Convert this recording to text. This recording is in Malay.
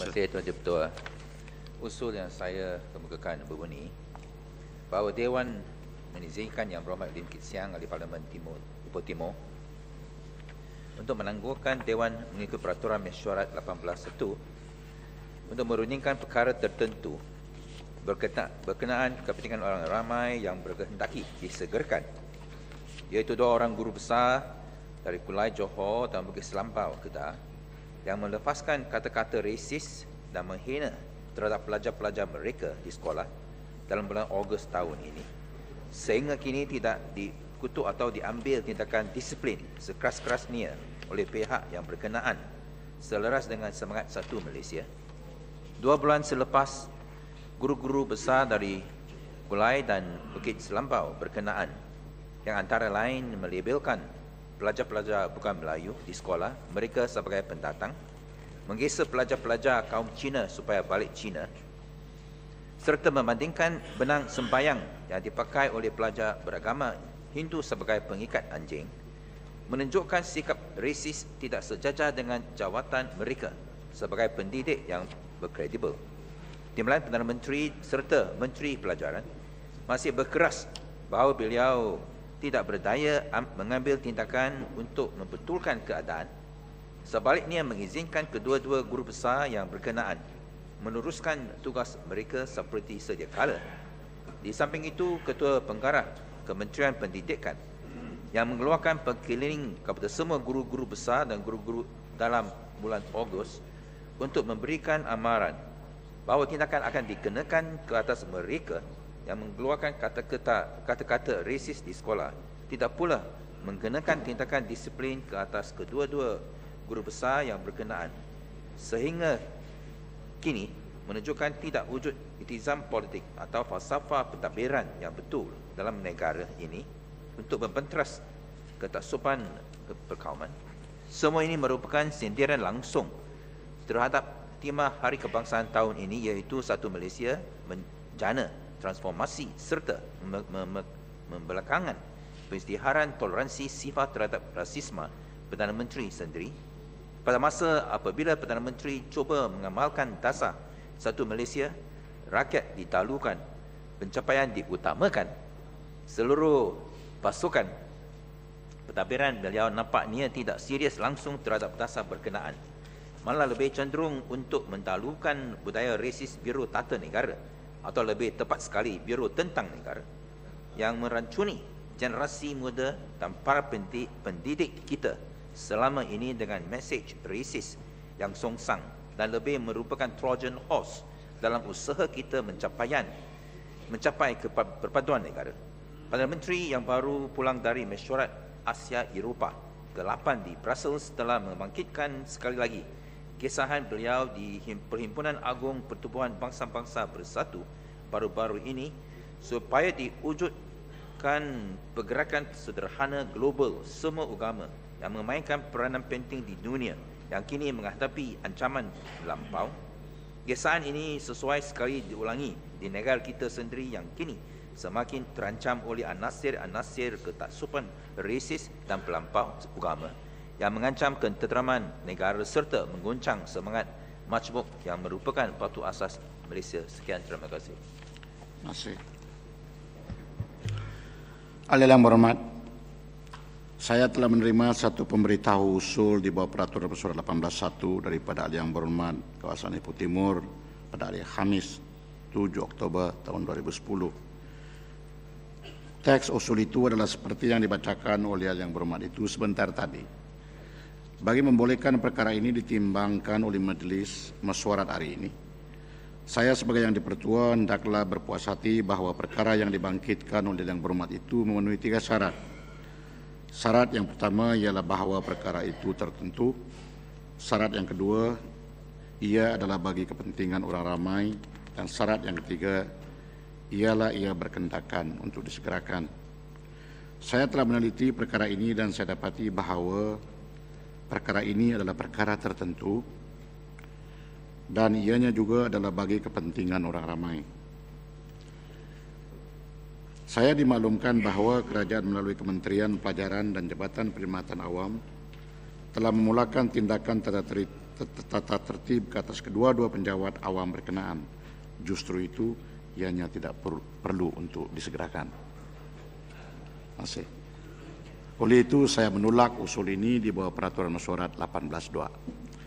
Terima kasih Tuan Ketua. Ah. Usul yang saya kemukakan ini, bahawa Dewan menizinkan Yang Berhormat Lim Kit Siang ahli Parlimen Timur, Ipoh Timur untuk menangguhkan Dewan mengikut peraturan mesyuarat 18.1 untuk merundingkan perkara tertentu berkenaan kepentingan orang ramai yang berkehendaki disegerkan iaitu dua orang guru besar dari Kulai Johor dan Bukit Selampau Kedah yang melepaskan kata-kata rasis dan menghina terhadap pelajar-pelajar mereka di sekolah dalam bulan Ogos tahun ini. Sehingga kini tidak dikutuk atau diambil tindakan disiplin sekeras-kerasnya oleh pihak yang berkenaan selaras dengan semangat satu Malaysia. Dua bulan selepas, guru-guru besar dari Gulai dan Bukit Selampau berkenaan yang antara lain melabelkan pelajar-pelajar bukan Melayu di sekolah, mereka sebagai pendatang, menggesa pelajar-pelajar kaum Cina supaya balik Cina, serta membandingkan benang sembayang yang dipakai oleh pelajar beragama Hindu sebagai pengikat anjing, menunjukkan sikap rasis tidak sejajar dengan jawatan mereka sebagai pendidik yang berkredibel. Timbalan Perdana Menteri serta Menteri Pelajaran masih berkeras bahawa beliau tidak berdaya mengambil tindakan untuk membetulkan keadaan sebaliknya mengizinkan kedua-dua guru besar yang berkenaan meneruskan tugas mereka seperti sedia kala. Di samping itu, Ketua Pengarah Kementerian Pendidikan yang mengeluarkan pengkeliling kepada semua guru-guru besar dan guru-guru dalam bulan Ogos untuk memberikan amaran bahawa tindakan akan dikenakan ke atas mereka yang mengeluarkan kata-kata kata-kata rasis di sekolah tidak pula mengenakan tindakan disiplin ke atas kedua-dua guru besar yang berkenaan sehingga kini menunjukkan tidak wujud itizam politik atau falsafah pentadbiran yang betul dalam negara ini untuk membenteras ketaksupan perkauman. Semua ini merupakan sindiran langsung terhadap timah Hari Kebangsaan tahun ini iaitu Satu Malaysia menjana transformasi serta membelakangan penistiharan toleransi sifat terhadap rasisme Perdana Menteri sendiri pada masa apabila Perdana Menteri cuba mengamalkan dasar satu Malaysia, rakyat ditalukan, pencapaian diutamakan, seluruh pasukan pentadbiran beliau nampaknya tidak serius langsung terhadap dasar berkenaan. Malah lebih cenderung untuk mentalukan budaya resis biru tata negara atau lebih tepat sekali biro tentang negara yang merancuni generasi muda dan para pendidik kita selama ini dengan mesej resis yang songsang dan lebih merupakan Trojan horse dalam usaha kita mencapaian mencapai perpaduan negara. Perdana Menteri yang baru pulang dari mesyuarat Asia Eropah ke-8 di Brussels telah membangkitkan sekali lagi Kesahan beliau di Perhimpunan Agung Pertubuhan Bangsa-Bangsa Bersatu baru-baru ini supaya diwujudkan pergerakan sederhana global semua agama yang memainkan peranan penting di dunia yang kini menghadapi ancaman lampau. Kesahan ini sesuai sekali diulangi di negara kita sendiri yang kini semakin terancam oleh anasir-anasir ketaksupan rasis dan pelampau agama yang mengancam ketenteraman negara serta mengguncang semangat majmuk yang merupakan patu asas Malaysia. Sekian terima kasih. Terima kasih. Alih yang berhormat, saya telah menerima satu pemberitahu usul di bawah peraturan Persaudara 181 daripada Alih yang berhormat kawasan Ipoh Timur pada hari Khamis 7 Oktober tahun 2010. Teks usul itu adalah seperti yang dibacakan oleh Alih yang berhormat itu sebentar tadi bagi membolehkan perkara ini ditimbangkan oleh majelis mesyuarat hari ini. Saya sebagai yang dipertua hendaklah berpuas hati bahawa perkara yang dibangkitkan oleh yang berhormat itu memenuhi tiga syarat. Syarat yang pertama ialah bahawa perkara itu tertentu. Syarat yang kedua, ia adalah bagi kepentingan orang ramai. Dan syarat yang ketiga, ialah ia berkendakan untuk disegerakan. Saya telah meneliti perkara ini dan saya dapati bahawa perkara ini adalah perkara tertentu dan ianya juga adalah bagi kepentingan orang ramai. Saya dimaklumkan bahwa kerajaan melalui Kementerian Pelajaran dan Jabatan Perkhidmatan Awam telah memulakan tindakan tata, teri, tata tertib ke atas kedua-dua penjawat awam berkenaan. Justru itu ianya tidak perlu untuk disegerakan. kasih. Oleh itu saya menolak usul ini di bawah peraturan mesyuarat 182.